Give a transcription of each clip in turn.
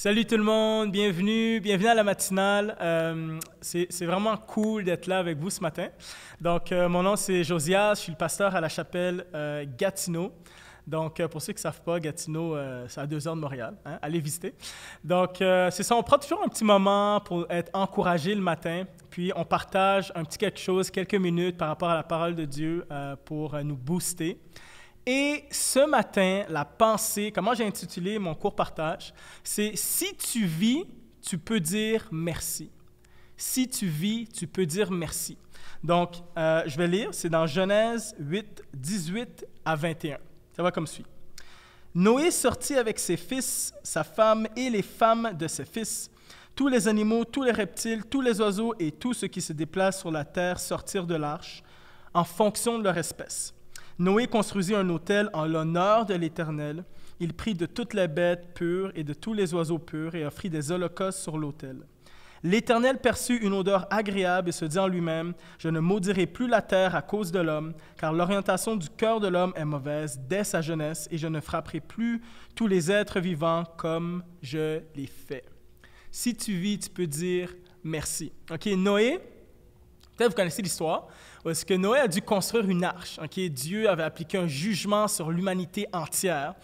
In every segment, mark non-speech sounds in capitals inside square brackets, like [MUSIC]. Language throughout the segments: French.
Salut tout le monde, bienvenue, bienvenue à la matinale. Euh, c'est vraiment cool d'être là avec vous ce matin. Donc, euh, mon nom c'est Josias, je suis le pasteur à la chapelle euh, Gatineau. Donc, pour ceux qui ne savent pas, Gatineau, c'est à deux heures de Montréal. Hein, allez visiter. Donc, c'est ça, on prend toujours un petit moment pour être encouragé le matin. Puis, on partage un petit quelque chose, quelques minutes par rapport à la parole de Dieu pour nous booster. Et ce matin, la pensée, comment j'ai intitulé mon court partage, c'est Si tu vis, tu peux dire merci. Si tu vis, tu peux dire merci. Donc, euh, je vais lire, c'est dans Genèse 8, 18 à 21. Ça va comme suit. Noé sortit avec ses fils, sa femme et les femmes de ses fils. Tous les animaux, tous les reptiles, tous les oiseaux et tout ce qui se déplace sur la terre sortirent de l'arche en fonction de leur espèce. Noé construisit un hôtel en l'honneur de l'Éternel. Il prit de toutes les bêtes pures et de tous les oiseaux purs et offrit des holocaustes sur l'autel. L'Éternel perçut une odeur agréable et se dit en lui-même, Je ne maudirai plus la terre à cause de l'homme, car l'orientation du cœur de l'homme est mauvaise dès sa jeunesse, et je ne frapperai plus tous les êtres vivants comme je l'ai fait. Si tu vis, tu peux dire merci. OK, Noé, Peut-être vous connaissez l'histoire, parce que Noé a dû construire une arche. Dieu avait appliqué un jugement sur l'humanité entière.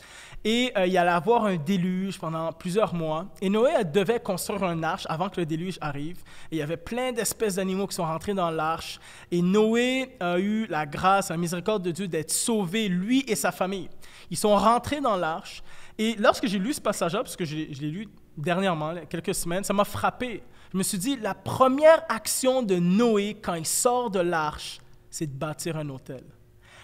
Et euh, il y allait avoir un déluge pendant plusieurs mois. Et Noé devait construire un arche avant que le déluge arrive. Et il y avait plein d'espèces d'animaux qui sont rentrés dans l'arche. Et Noé a eu la grâce, la miséricorde de Dieu d'être sauvé, lui et sa famille. Ils sont rentrés dans l'arche. Et lorsque j'ai lu ce passage-là, parce que je l'ai lu dernièrement, quelques semaines, ça m'a frappé. Je me suis dit, la première action de Noé quand il sort de l'arche, c'est de bâtir un hôtel.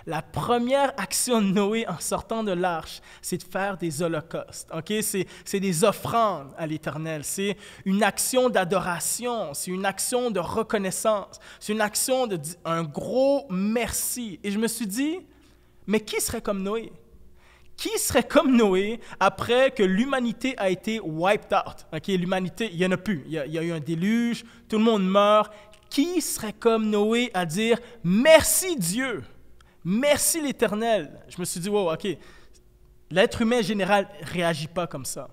La première action de Noé en sortant de l'arche, c'est de faire des holocaustes. Ok, C'est des offrandes à l'Éternel. C'est une action d'adoration. C'est une action de reconnaissance. C'est une action de un gros merci. Et je me suis dit, mais qui serait comme Noé? qui serait comme Noé après que l'humanité a été wiped out. OK, l'humanité, il n'y en a plus. Il y, a, eu un déluge, tout le monde meurt. Qui serait comme Noé à dire merci Dieu, merci l'Éternel? Je me suis dit, wow, OK, l'être humain général réagit pas comme ça.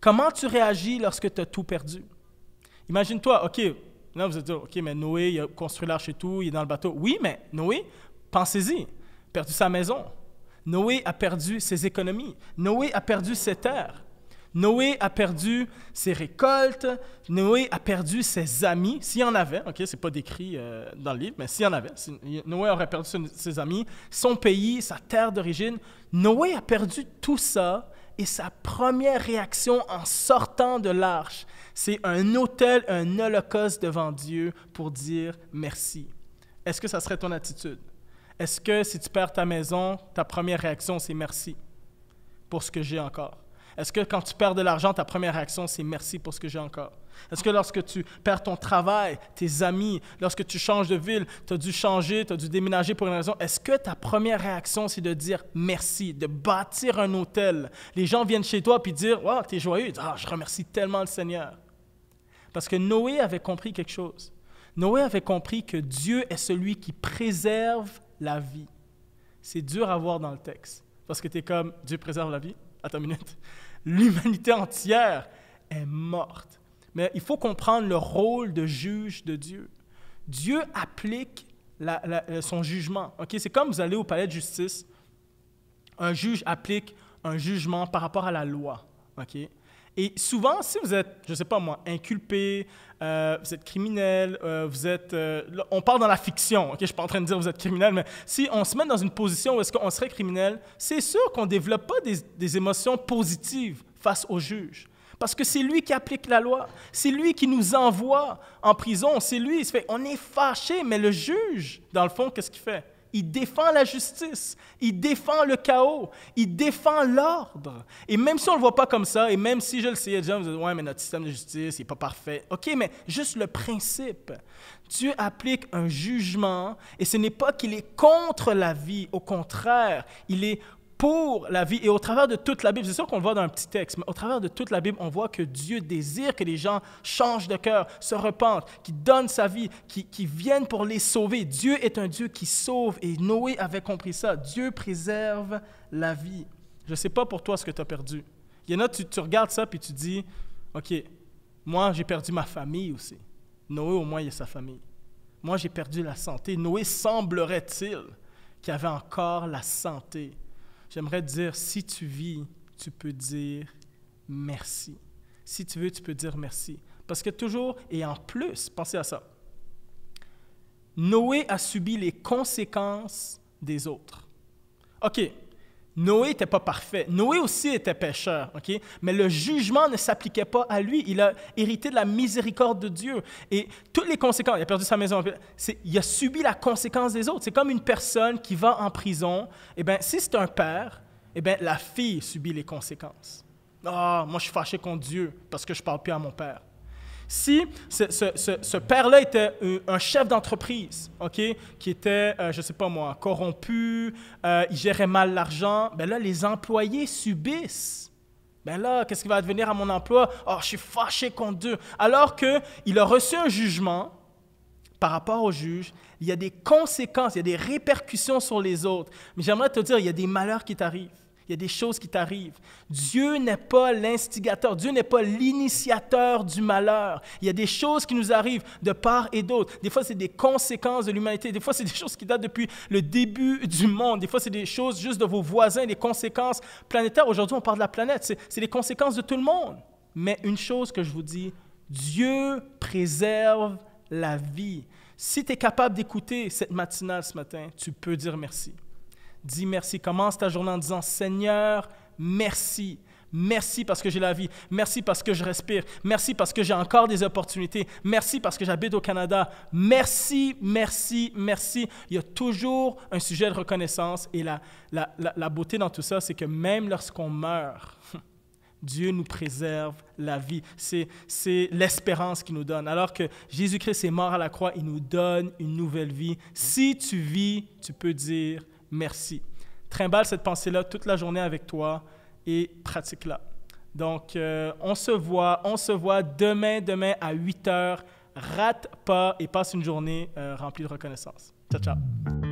Comment tu réagis lorsque tu as tout perdu? Imagine-toi, OK, là vous allez dire, OK, mais Noé, il a construit l'arche et tout, il est dans le bateau. Oui, mais Noé, pensez-y, perdu sa maison, Noé a perdu ses économies. Noé a perdu ses terres. Noé a perdu ses récoltes, Noé a perdu ses amis, s'il y en avait, ok, c'est pas décrit euh, dans le livre, mais s'il y en avait, Noé aurait perdu ses amis, son pays, sa terre d'origine. Noé a perdu tout ça et sa première réaction en sortant de l'arche, c'est un autel, un holocauste devant Dieu pour dire merci. Est-ce que ça serait ton attitude? Est-ce que si tu perds ta maison, ta première réaction, c'est merci pour ce que j'ai encore? Est-ce que quand tu perds de l'argent, ta première réaction, c'est merci pour ce que j'ai encore? Est-ce que lorsque tu perds ton travail, tes amis, lorsque tu changes de ville, tu as dû changer, tu as dû déménager pour une raison, est-ce que ta première réaction, c'est de dire merci, de bâtir un hôtel? Les gens viennent chez toi puis dire, tu es joyeux. oh, je remercie tellement le Seigneur. Parce que Noé avait compris quelque chose. Noé avait compris que Dieu est celui qui préserve la vie. C'est dur à voir dans le texte, parce que tu es comme Dieu préserve la vie. Attends une minute. [LAUGHS] L'humanité entière est morte. Mais il faut comprendre le rôle de juge de Dieu. Dieu applique euh, son jugement. C'est comme vous allez au palais de justice, un juge applique un jugement par rapport à la loi. Et souvent, si vous êtes, je ne sais pas moi, inculpé, euh, vous êtes criminel, euh, vous êtes... Euh, on parle dans la fiction, ok? Je ne suis pas en train de dire vous êtes criminel, mais si on se met dans une position où est-ce qu'on serait criminel, c'est sûr qu'on ne développe pas des, émotions positives face au juge. Parce que c'est lui qui applique la loi, c'est lui qui nous envoie en prison, c'est lui. Fait, on est fâché, mais le juge, dans le fond, qu'est-ce qu'il fait? Il défend la justice, il défend le chaos, il défend l'ordre. Et même si on ne le voit pas comme ça, et même si je le sais, les gens me disent Ouais, mais notre système de justice n'est pas parfait. OK, mais juste le principe. Dieu applique un jugement, et ce n'est pas qu'il est contre la vie, au contraire, il est pour la vie. Et au travers de toute la Bible, c'est sûr qu'on voit dans un petit texte, mais au travers de toute la Bible, on voit que Dieu désire que les gens changent de cœur, se repentent, qu'ils donnent sa vie, qu'ils viennent pour les sauver. Dieu est un Dieu qui sauve et Noé avait compris ça. Dieu préserve la vie. Je ne sais pas pour toi ce que tu as perdu. Il y en a, tu, regardes ça puis tu dis, OK, moi j'ai perdu ma famille aussi. Noé au moins il a sa famille. Moi j'ai perdu la santé. Noé semblerait-il qu'il avait encore la santé J'aimerais dire, si tu vis, tu peux dire merci. Si tu veux, tu peux dire merci. Parce que toujours, et en plus, pensez à ça, Noé a subi les conséquences des autres. OK, Noé n'était pas parfait. Noé aussi était pécheur, Mais le jugement ne s'appliquait pas à lui. Il a hérité de la miséricorde de Dieu et toutes les conséquences. Il a perdu sa maison. Il a subi la conséquence des autres. C'est comme une personne qui va en prison. Eh bien, si c'est un père, eh bien, la fille subit les conséquences. Ah, moi, je suis fâché contre Dieu parce que je parle plus à mon père. Si ce, ce, ce, père-là était euh, un chef d'entreprise, OK, qui était, euh, je ne sais pas moi, corrompu, euh, il gérait mal l'argent, ben là, les employés subissent. Ben là, qu'est-ce qui va advenir à mon emploi? Oh, je suis fâché contre Dieu. Alors qu'il a reçu un jugement par rapport au juge, il y a des conséquences, il y a des répercussions sur les autres. Mais j'aimerais te dire, il y a des malheurs qui t'arrivent. Il y a des choses qui t'arrivent. Dieu n'est pas l'instigateur, Dieu n'est pas l'initiateur du malheur. Il y a des choses qui nous arrivent de part et d'autre. Des fois, c'est des conséquences de l'humanité. Des fois, c'est des choses qui datent depuis le début du monde. Des fois, c'est des choses juste de vos voisins, des conséquences planétaires. Aujourd'hui, on parle de la planète. C'est les conséquences de tout le monde. Mais une chose que je vous dis, Dieu préserve la vie. Si tu es capable d'écouter cette matinale ce matin, tu peux dire merci. Dis merci. Commence ta journée en disant Seigneur, merci. Merci parce que j'ai la vie. Merci parce que je respire. Merci parce que j'ai encore des opportunités. Merci parce que j'habite au Canada. Merci, merci, merci. Il y a toujours un sujet de reconnaissance et la, la, beauté dans tout ça, c'est que même lorsqu'on meurt, [LAUGHS] Dieu nous préserve la vie. C'est, c'est l'espérance qu'il nous donne. Alors que Jésus-Christ est mort à la croix, il nous donne une nouvelle vie. Si tu vis, tu peux dire merci. Trimballe cette pensée-là toute la journée avec toi et pratique-la. Donc, euh, on se voit, on se voit demain, demain à 8 heures. Rate pas et passe une journée euh, remplie de reconnaissance. Ciao, ciao.